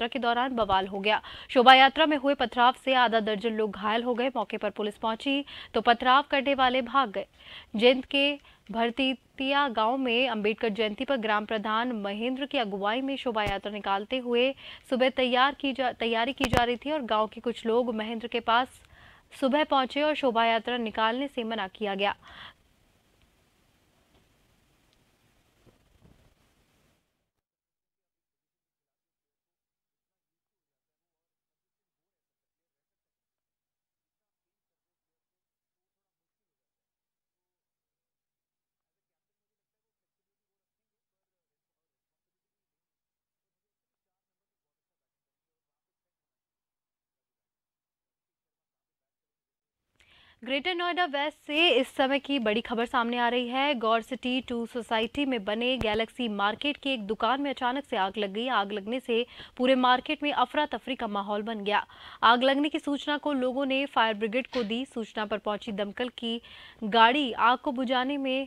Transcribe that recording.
यात्रा के दौरान बवाल हो गया शोभा यात्रा में हुए पथराव से आधा दर्जन लोग घायल हो गए मौके पर पुलिस पहुंची तो पथराव करने वाले भाग गए जिंद के भरतीतिया गांव में अंबेडकर जयंती पर ग्राम प्रधान महेंद्र की अगुवाई में शोभा यात्रा निकालते हुए सुबह तैयार की जा तैयारी की जा रही थी और गांव के कुछ लोग महेंद्र के पास सुबह पहुंचे और शोभा यात्रा निकालने से मना किया गया ग्रेटर नोएडा वेस्ट से इस समय की बड़ी खबर सामने आ रही है गौर सिटी टू सोसाइटी में बने गैलेक्सी मार्केट की एक दुकान में अचानक से आग लग गई आग लगने से पूरे मार्केट में अफरा तफरी का माहौल बन गया आग लगने की सूचना को लोगों ने फायर ब्रिगेड को दी सूचना पर पहुंची दमकल की गाड़ी आग को बुझाने में